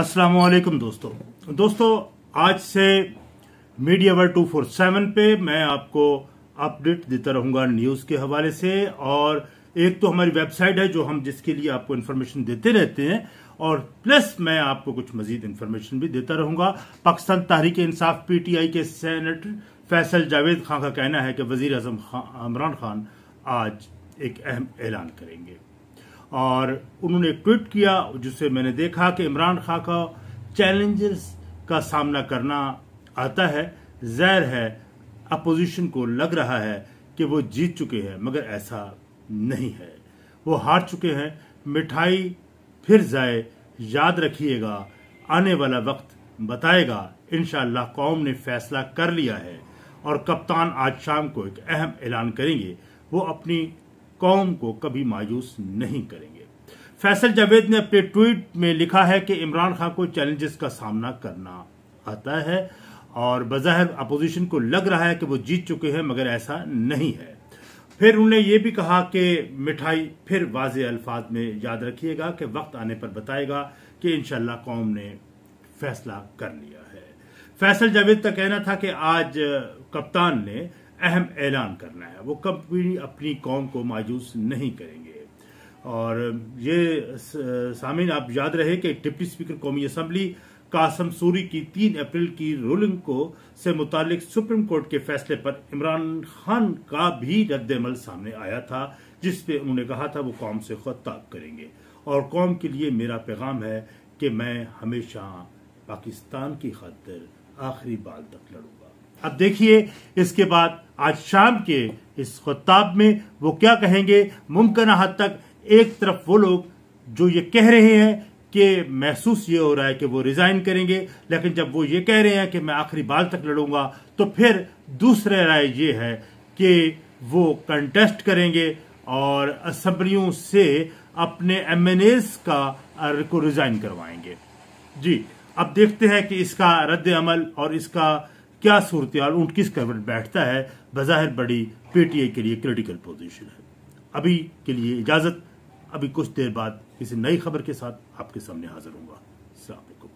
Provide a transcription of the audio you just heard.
अस्सलाम वालेकुम दोस्तों दोस्तों आज से media war two four seven पे मैं आपको अपडेट देता रहूंगा न्यूज़ के हवाले से और एक तो हमारी वेबसाइट है जो हम जिसके लिए आपको इन्फॉर्मेशन देते रहते हैं और प्लस मैं आपको कुछ मजीद इन्फॉर्मेशन भी देता रहूंगा पाकिस्तान तहरीक इंसाफ पीटीआई के सैनेटर फैसल जावेद खां का कहना है कि वजीर अजम खान इमरान खान आज एक अहम ऐलान करेंगे और उन्होंने एक ट्वीट किया जिससे मैंने देखा कि इमरान खान का चैलेंजेस का सामना करना आता है जहर है अपोजिशन को लग रहा है कि वो जीत चुके हैं मगर ऐसा नहीं है वो हार चुके हैं मिठाई फिर जाए याद रखिएगा आने वाला वक्त बताएगा इन कौम ने फैसला कर लिया है और कप्तान आज शाम को एक अहम ऐलान करेंगे वो अपनी कौम को कभी मायूस नहीं करेंगे फैसल जावेद ने अपने ट्वीट में लिखा है कि इमरान खान को चैलेंजेस का सामना करना आता है और बजहर अपोजिशन को लग रहा है कि वो जीत चुके हैं मगर ऐसा नहीं है फिर उन्होंने ये भी कहा कि मिठाई फिर वाज अल्फाज में याद रखिएगा कि वक्त आने पर बताएगा कि इन कौम ने फैसला कर लिया है फैसल जावेद का कहना था कि आज कप्तान ने अहम ऐलान करना है वो कभी अपनी कौम को मायूस नहीं करेंगे और ये सामिन आप याद रहे कि डिप्टी स्पीकर कौमी असम्बली कासम सूरी की तीन अप्रैल की रूलिंग को से मुतालिक सुप्रीम कोर्ट के फैसले पर इमरान खान का भी रद्दमल सामने आया था जिस पे उन्होंने कहा था वो कौम से खताब करेंगे और कौम के लिए मेरा पैगाम है कि मैं हमेशा पाकिस्तान की खातिर आखिरी बाल तक लड़ूंगा अब देखिए इसके बाद आज शाम के इस खताब में वो क्या कहेंगे मुमकिन हद तक एक तरफ वो लोग जो ये कह रहे हैं कि महसूस ये हो रहा है कि वो रिज़ाइन करेंगे लेकिन जब वो ये कह रहे हैं कि मैं आखिरी बाल तक लड़ूंगा तो फिर दूसरे राय ये है कि वो कंटेस्ट करेंगे और असम्बलियों से अपने एम एन एस का को रिज़ाइन करवाएंगे जी अब देखते हैं कि इसका रद्द अमल और इसका क्या सूरत ऊँट किस कैबिनेट बैठता है बज़ाहिर बड़ी पीटीआई के लिए क्रिटिकल पोजीशन है अभी के लिए इजाज़त अभी कुछ देर बाद किसी नई खबर के साथ आपके सामने हाजिर हूँगा